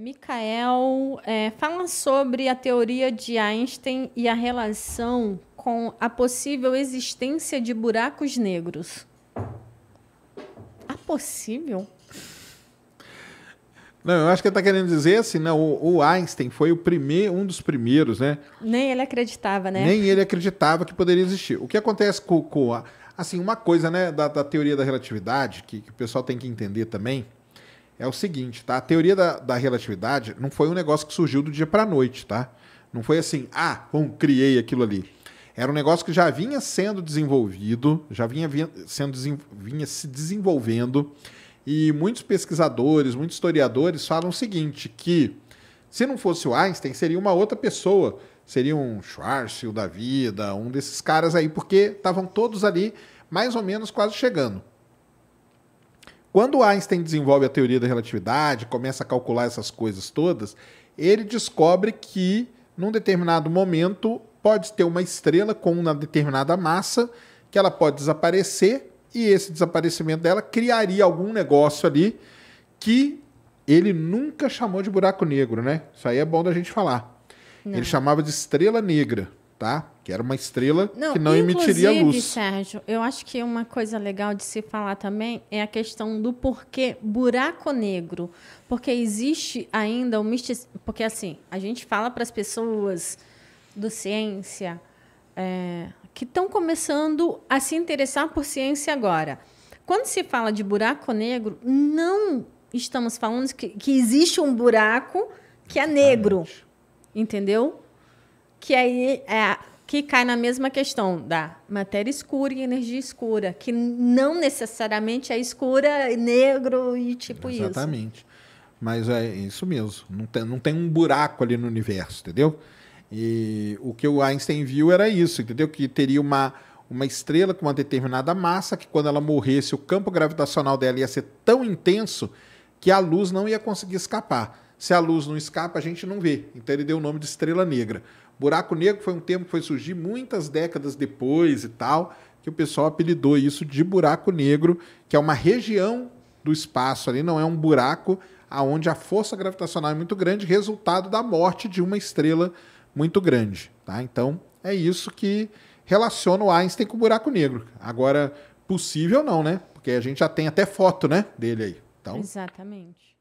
Mikael é, fala sobre a teoria de Einstein e a relação com a possível existência de buracos negros. A possível? Não, eu acho que ele está querendo dizer assim, não, né, o, Einstein foi o primeiro, um dos primeiros, né? Nem ele acreditava, né? Nem ele acreditava que poderia existir. O que acontece com, com a, assim, uma coisa, né, da, da teoria da relatividade que, que o pessoal tem que entender também é o seguinte, tá? A teoria da, da relatividade não foi um negócio que surgiu do dia para a noite, tá? Não foi assim, ah, bom, criei aquilo ali. Era um negócio que já vinha sendo desenvolvido, já vinha, sendo, vinha se desenvolvendo, e muitos pesquisadores, muitos historiadores falam o seguinte, que se não fosse o Einstein, seria uma outra pessoa, seria um Schwarzschild da vida, um desses caras aí, porque estavam todos ali mais ou menos quase chegando. Quando Einstein desenvolve a teoria da relatividade, começa a calcular essas coisas todas, ele descobre que, num determinado momento, pode ter uma estrela com uma determinada massa que ela pode desaparecer e esse desaparecimento dela criaria algum negócio ali que ele nunca chamou de buraco negro, né? Isso aí é bom da gente falar. Não. Ele chamava de estrela negra, tá? que era uma estrela não, que não emitiria luz. Sérgio, eu acho que uma coisa legal de se falar também é a questão do porquê buraco negro, porque existe ainda o um porque assim a gente fala para as pessoas do ciência é, que estão começando a se interessar por ciência agora. Quando se fala de buraco negro, não estamos falando que, que existe um buraco que é negro, entendeu? que aí é, que cai na mesma questão da matéria escura e energia escura, que não necessariamente é escura, negro e tipo Exatamente. isso. Exatamente. Mas é isso mesmo. Não tem, não tem um buraco ali no universo, entendeu? E o que o Einstein viu era isso, entendeu? Que teria uma, uma estrela com uma determinada massa, que quando ela morresse, o campo gravitacional dela ia ser tão intenso que a luz não ia conseguir escapar. Se a luz não escapa, a gente não vê. Então ele deu o nome de estrela negra. Buraco negro foi um termo que foi surgir muitas décadas depois e tal, que o pessoal apelidou isso de buraco negro, que é uma região do espaço ali, não é um buraco aonde a força gravitacional é muito grande, resultado da morte de uma estrela muito grande, tá? Então, é isso que relaciona o Einstein com o buraco negro. Agora, possível não, né? Porque a gente já tem até foto, né, dele aí. Então... Exatamente.